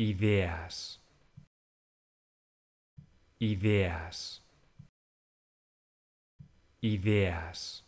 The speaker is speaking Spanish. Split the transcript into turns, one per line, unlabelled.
ideas, ideas, ideas.